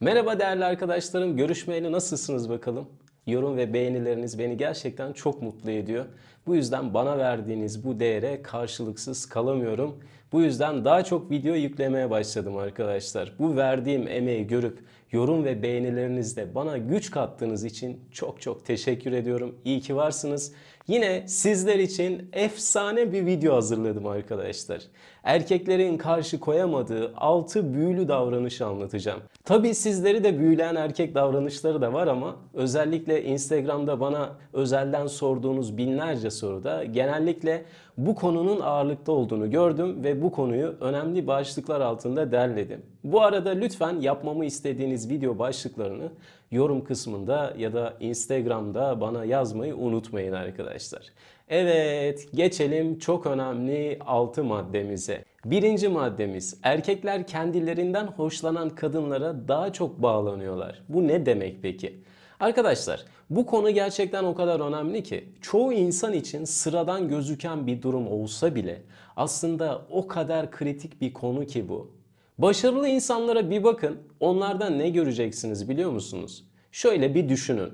Merhaba değerli arkadaşlarım. Görüşmeyeli nasılsınız bakalım? Yorum ve beğenileriniz beni gerçekten çok mutlu ediyor. Bu yüzden bana verdiğiniz bu değere karşılıksız kalamıyorum. Bu yüzden daha çok video yüklemeye başladım arkadaşlar. Bu verdiğim emeği görüp yorum ve beğenilerinizde bana güç kattığınız için çok çok teşekkür ediyorum. İyi ki varsınız. Yine sizler için efsane bir video hazırladım arkadaşlar. Erkeklerin karşı koyamadığı 6 büyülü davranışı anlatacağım. Tabi sizleri de büyülen erkek davranışları da var ama özellikle Instagram'da bana özelden sorduğunuz binlerce soruda genellikle bu konunun ağırlıkta olduğunu gördüm ve bu konuyu önemli başlıklar altında derledim. Bu arada lütfen yapmamı istediğiniz istediğiniz video başlıklarını yorum kısmında ya da Instagram'da bana yazmayı unutmayın arkadaşlar. Evet, geçelim çok önemli 6 maddemize. Birinci maddemiz erkekler kendilerinden hoşlanan kadınlara daha çok bağlanıyorlar. Bu ne demek peki? Arkadaşlar bu konu gerçekten o kadar önemli ki çoğu insan için sıradan gözüken bir durum olsa bile aslında o kadar kritik bir konu ki bu. Başarılı insanlara bir bakın. Onlardan ne göreceksiniz biliyor musunuz? Şöyle bir düşünün.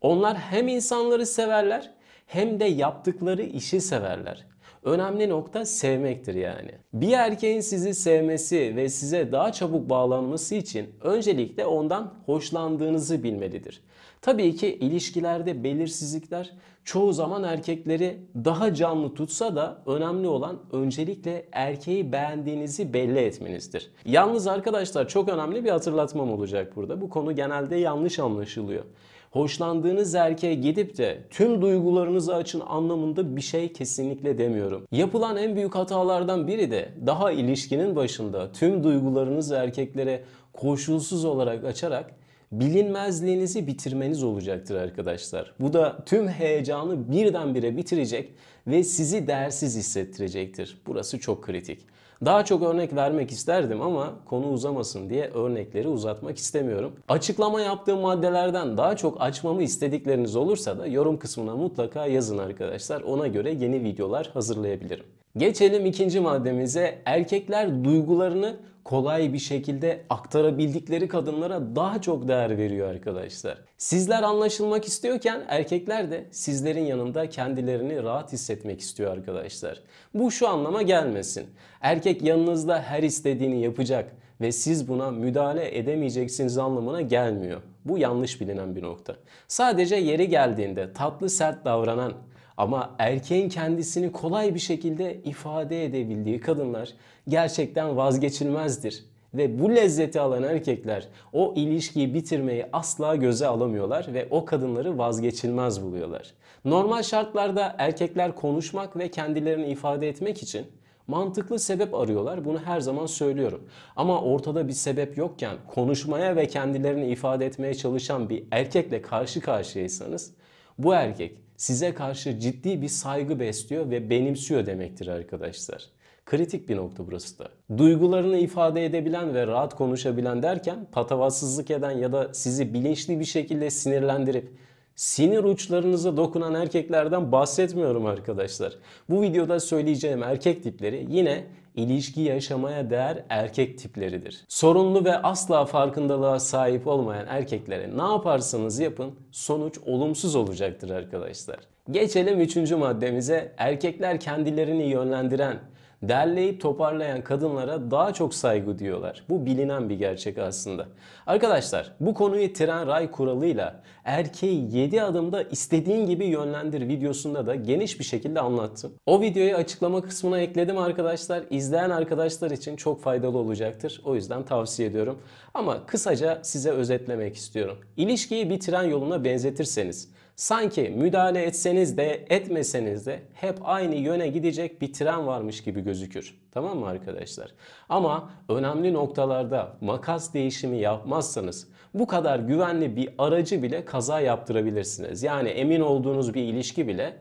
Onlar hem insanları severler hem de yaptıkları işi severler. Önemli nokta sevmektir yani. Bir erkeğin sizi sevmesi ve size daha çabuk bağlanması için öncelikle ondan hoşlandığınızı bilmelidir. Tabii ki ilişkilerde belirsizlikler çoğu zaman erkekleri daha canlı tutsa da önemli olan öncelikle erkeği beğendiğinizi belli etmenizdir. Yalnız arkadaşlar çok önemli bir hatırlatmam olacak burada. Bu konu genelde yanlış anlaşılıyor hoşlandığınız erkeğe gidip de tüm duygularınızı açın anlamında bir şey kesinlikle demiyorum. Yapılan en büyük hatalardan biri de daha ilişkinin başında tüm duygularınızı erkeklere koşulsuz olarak açarak bilinmezliğinizi bitirmeniz olacaktır arkadaşlar. Bu da tüm heyecanı birdenbire bitirecek ve sizi değersiz hissettirecektir. Burası çok kritik. Daha çok örnek vermek isterdim ama konu uzamasın diye örnekleri uzatmak istemiyorum. Açıklama yaptığım maddelerden daha çok açmamı istedikleriniz olursa da yorum kısmına mutlaka yazın arkadaşlar. Ona göre yeni videolar hazırlayabilirim. Geçelim ikinci maddemize. Erkekler duygularını kolay bir şekilde aktarabildikleri kadınlara daha çok değer veriyor arkadaşlar. Sizler anlaşılmak istiyorken erkekler de sizlerin yanında kendilerini rahat hissetmek istiyor arkadaşlar. Bu şu anlama gelmesin. Erkek yanınızda her istediğini yapacak ve siz buna müdahale edemeyeceksiniz anlamına gelmiyor. Bu yanlış bilinen bir nokta. Sadece yeri geldiğinde tatlı sert davranan ama erkeğin kendisini kolay bir şekilde ifade edebildiği kadınlar gerçekten vazgeçilmezdir. Ve bu lezzeti alan erkekler o ilişkiyi bitirmeyi asla göze alamıyorlar ve o kadınları vazgeçilmez buluyorlar. Normal şartlarda erkekler konuşmak ve kendilerini ifade etmek için Mantıklı sebep arıyorlar. Bunu her zaman söylüyorum. Ama ortada bir sebep yokken konuşmaya ve kendilerini ifade etmeye çalışan bir erkekle karşı karşıyaysanız bu erkek size karşı ciddi bir saygı besliyor ve benimsiyor demektir arkadaşlar. Kritik bir nokta burası da. Duygularını ifade edebilen ve rahat konuşabilen derken patavatsızlık eden ya da sizi bilinçli bir şekilde sinirlendirip sinir uçlarınıza dokunan erkeklerden bahsetmiyorum arkadaşlar. Bu videoda söyleyeceğim erkek tipleri yine ilişki yaşamaya değer erkek tipleridir. Sorunlu ve asla farkındalığa sahip olmayan erkeklere ne yaparsanız yapın sonuç olumsuz olacaktır arkadaşlar. Geçelim üçüncü maddemize erkekler kendilerini yönlendiren, derleyip toparlayan kadınlara daha çok saygı diyorlar. Bu bilinen bir gerçek aslında. Arkadaşlar bu konuyu tren ray kuralıyla erkeği 7 adımda istediğin gibi yönlendir videosunda da geniş bir şekilde anlattım. O videoyu açıklama kısmına ekledim arkadaşlar. İzleyen arkadaşlar için çok faydalı olacaktır. O yüzden tavsiye ediyorum. Ama kısaca size özetlemek istiyorum. İlişkiyi bir tren yoluna benzetirseniz Sanki müdahale etseniz de etmeseniz de hep aynı yöne gidecek bir tren varmış gibi gözükür. Tamam mı arkadaşlar? Ama önemli noktalarda makas değişimi yapmazsanız bu kadar güvenli bir aracı bile kaza yaptırabilirsiniz. Yani emin olduğunuz bir ilişki bile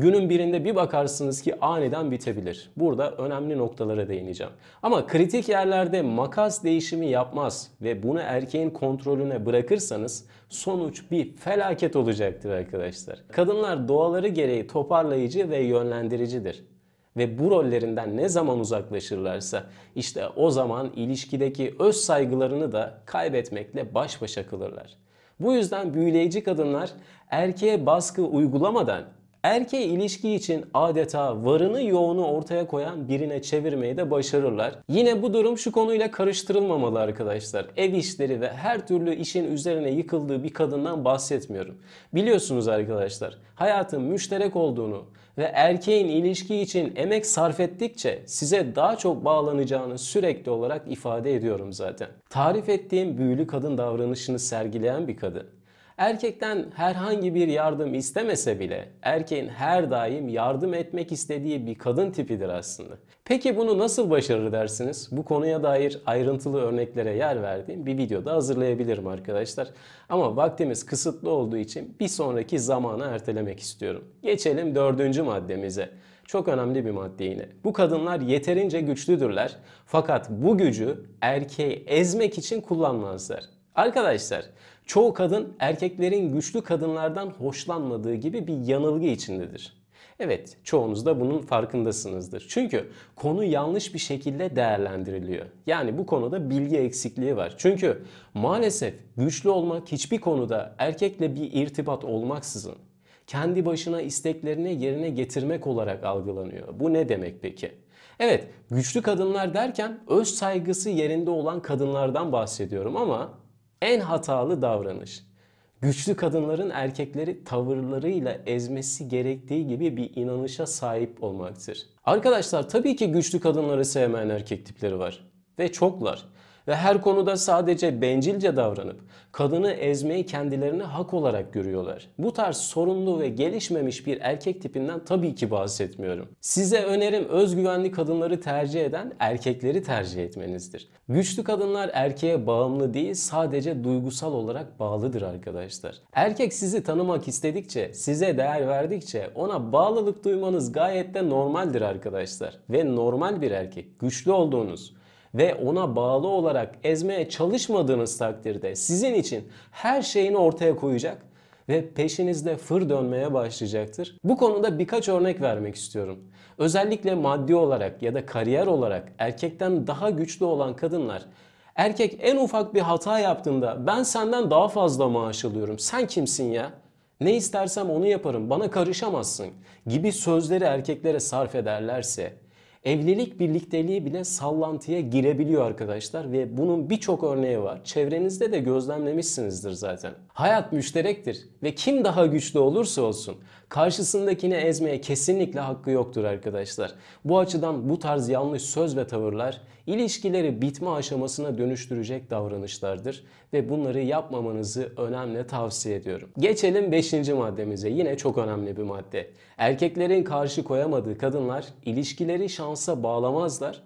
Günün birinde bir bakarsınız ki aniden bitebilir. Burada önemli noktalara değineceğim. Ama kritik yerlerde makas değişimi yapmaz ve bunu erkeğin kontrolüne bırakırsanız sonuç bir felaket olacaktır arkadaşlar. Kadınlar doğaları gereği toparlayıcı ve yönlendiricidir ve bu rollerinden ne zaman uzaklaşırlarsa işte o zaman ilişkideki öz saygılarını da kaybetmekle baş başa kılırlar. Bu yüzden büyüleyici kadınlar erkeğe baskı uygulamadan Erkeği ilişki için adeta varını yoğunu ortaya koyan birine çevirmeyi de başarırlar. Yine bu durum şu konuyla karıştırılmamalı arkadaşlar. Ev işleri ve her türlü işin üzerine yıkıldığı bir kadından bahsetmiyorum. Biliyorsunuz arkadaşlar hayatın müşterek olduğunu ve erkeğin ilişki için emek sarf ettikçe size daha çok bağlanacağını sürekli olarak ifade ediyorum zaten. Tarif ettiğim büyülü kadın davranışını sergileyen bir kadın. Erkekten herhangi bir yardım istemese bile erkeğin her daim yardım etmek istediği bir kadın tipidir aslında. Peki bunu nasıl başarır dersiniz? Bu konuya dair ayrıntılı örneklere yer verdiğim bir videoda hazırlayabilirim arkadaşlar. Ama vaktimiz kısıtlı olduğu için bir sonraki zamana ertelemek istiyorum. Geçelim dördüncü maddemize. Çok önemli bir madde yine. Bu kadınlar yeterince güçlüdürler fakat bu gücü erkeği ezmek için kullanmazlar. Arkadaşlar çoğu kadın erkeklerin güçlü kadınlardan hoşlanmadığı gibi bir yanılgı içindedir. Evet, çoğunuz da bunun farkındasınızdır. Çünkü konu yanlış bir şekilde değerlendiriliyor. Yani bu konuda bilgi eksikliği var. Çünkü maalesef güçlü olmak hiçbir konuda erkekle bir irtibat olmaksızın kendi başına isteklerini yerine getirmek olarak algılanıyor. Bu ne demek peki? Evet, güçlü kadınlar derken öz saygısı yerinde olan kadınlardan bahsediyorum ama en hatalı davranış. Güçlü kadınların erkekleri tavırlarıyla ezmesi gerektiği gibi bir inanışa sahip olmaktır. Arkadaşlar tabii ki güçlü kadınları sevmeyen erkek tipleri var ve çoklar ve her konuda sadece bencilce davranıp kadını ezmeyi kendilerine hak olarak görüyorlar. Bu tarz sorunlu ve gelişmemiş bir erkek tipinden tabii ki bahsetmiyorum. Size önerim özgüvenli kadınları tercih eden erkekleri tercih etmenizdir. Güçlü kadınlar erkeğe bağımlı değil sadece duygusal olarak bağlıdır arkadaşlar. Erkek sizi tanımak istedikçe, size değer verdikçe ona bağlılık duymanız gayet de normaldir arkadaşlar. Ve normal bir erkek, güçlü olduğunuz, ve ona bağlı olarak ezmeye çalışmadığınız takdirde sizin için her şeyini ortaya koyacak ve peşinizde fır dönmeye başlayacaktır. Bu konuda birkaç örnek vermek istiyorum. Özellikle maddi olarak ya da kariyer olarak erkekten daha güçlü olan kadınlar erkek en ufak bir hata yaptığında ben senden daha fazla maaş alıyorum. Sen kimsin ya? Ne istersem onu yaparım. Bana karışamazsın gibi sözleri erkeklere sarf ederlerse Evlilik birlikteliği bile sallantıya girebiliyor arkadaşlar ve bunun birçok örneği var. Çevrenizde de gözlemlemişsinizdir zaten. Hayat müşterektir ve kim daha güçlü olursa olsun karşısındakini ezmeye kesinlikle hakkı yoktur arkadaşlar. Bu açıdan bu tarz yanlış söz ve tavırlar İlişkileri bitme aşamasına dönüştürecek davranışlardır ve bunları yapmamanızı önemli tavsiye ediyorum. Geçelim 5. maddemize. Yine çok önemli bir madde. Erkeklerin karşı koyamadığı kadınlar ilişkileri şansa bağlamazlar.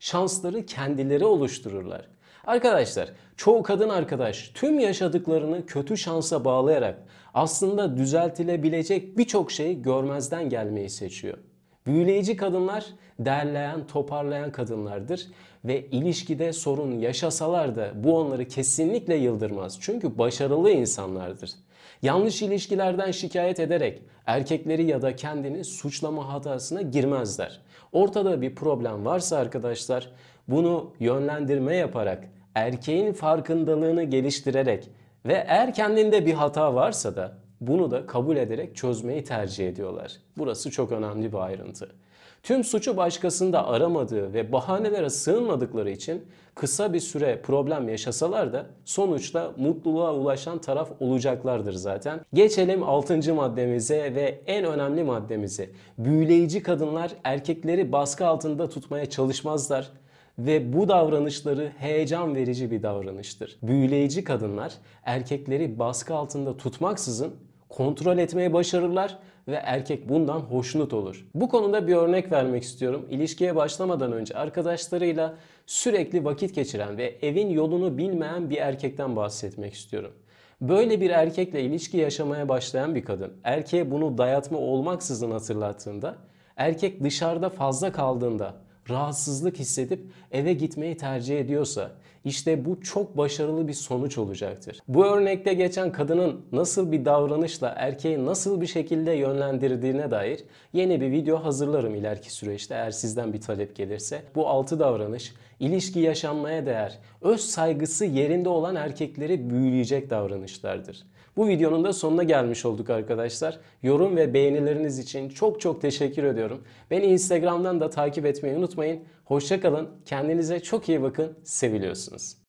Şansları kendileri oluştururlar. Arkadaşlar çoğu kadın arkadaş tüm yaşadıklarını kötü şansa bağlayarak aslında düzeltilebilecek birçok şeyi görmezden gelmeyi seçiyor. Büyüleyici kadınlar derleyen, toparlayan kadınlardır ve ilişkide sorun yaşasalar da bu onları kesinlikle yıldırmaz. Çünkü başarılı insanlardır. Yanlış ilişkilerden şikayet ederek erkekleri ya da kendini suçlama hatasına girmezler. Ortada bir problem varsa arkadaşlar bunu yönlendirme yaparak, erkeğin farkındalığını geliştirerek ve eğer kendinde bir hata varsa da bunu da kabul ederek çözmeyi tercih ediyorlar. Burası çok önemli bir ayrıntı. Tüm suçu başkasında aramadığı ve bahanelere sığınmadıkları için kısa bir süre problem yaşasalar da sonuçta mutluluğa ulaşan taraf olacaklardır zaten. Geçelim 6. maddemize ve en önemli maddemize. Büyüleyici kadınlar erkekleri baskı altında tutmaya çalışmazlar ve bu davranışları heyecan verici bir davranıştır. Büyüleyici kadınlar erkekleri baskı altında tutmaksızın kontrol etmeye başarırlar ve erkek bundan hoşnut olur. Bu konuda bir örnek vermek istiyorum. İlişkiye başlamadan önce arkadaşlarıyla sürekli vakit geçiren ve evin yolunu bilmeyen bir erkekten bahsetmek istiyorum. Böyle bir erkekle ilişki yaşamaya başlayan bir kadın erkeğe bunu dayatma olmaksızın hatırlattığında, erkek dışarıda fazla kaldığında rahatsızlık hissedip eve gitmeyi tercih ediyorsa işte bu çok başarılı bir sonuç olacaktır. Bu örnekte geçen kadının nasıl bir davranışla erkeği nasıl bir şekilde yönlendirdiğine dair yeni bir video hazırlarım ileriki süreçte eğer sizden bir talep gelirse. Bu 6 davranış ilişki yaşanmaya değer, öz saygısı yerinde olan erkekleri büyüleyecek davranışlardır. Bu videonun da sonuna gelmiş olduk arkadaşlar. Yorum ve beğenileriniz için çok çok teşekkür ediyorum. Beni Instagram'dan da takip etmeyi unutmayın. Hoşçakalın, kendinize çok iyi bakın, seviliyorsunuz.